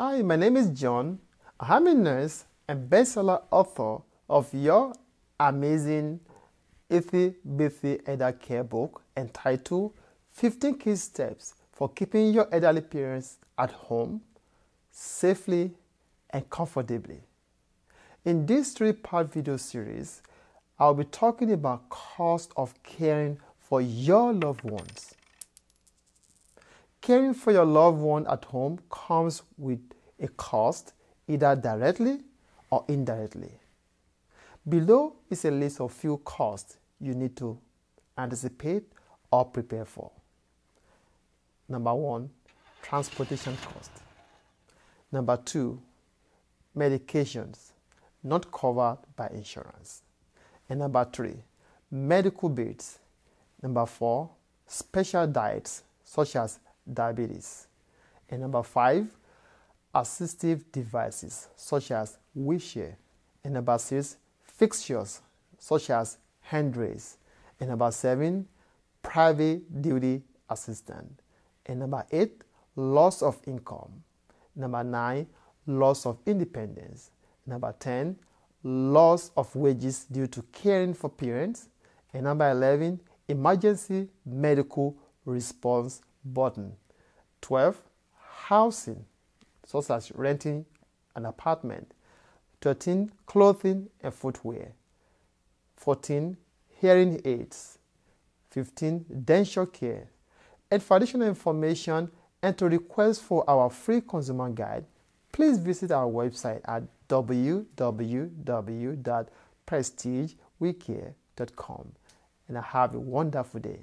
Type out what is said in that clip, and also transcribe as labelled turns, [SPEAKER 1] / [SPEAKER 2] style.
[SPEAKER 1] Hi, my name is John. I'm a nurse and bestseller author of your amazing Ithi Bithi Elder Care book entitled 15 Key Steps for Keeping Your Elderly Parents at Home Safely and Comfortably. In this three-part video series, I'll be talking about cost of caring for your loved ones. Caring for your loved one at home comes with a cost, either directly or indirectly. Below is a list of few costs you need to anticipate or prepare for. Number one, transportation cost. Number two, medications not covered by insurance. And number three, medical bills. Number four, special diets such as diabetes. And number five, assistive devices such as wheelchair. And number six, fixtures such as handrails. And number seven, private duty assistant. And number eight, loss of income. Number nine, loss of independence. Number 10, loss of wages due to caring for parents. And number 11, emergency medical response button. 12. Housing, such as renting an apartment. 13. Clothing and footwear. 14. Hearing aids. 15. Denture care. And for additional information and to request for our free consumer guide, please visit our website at www.prestigewecare.com. And have a wonderful day.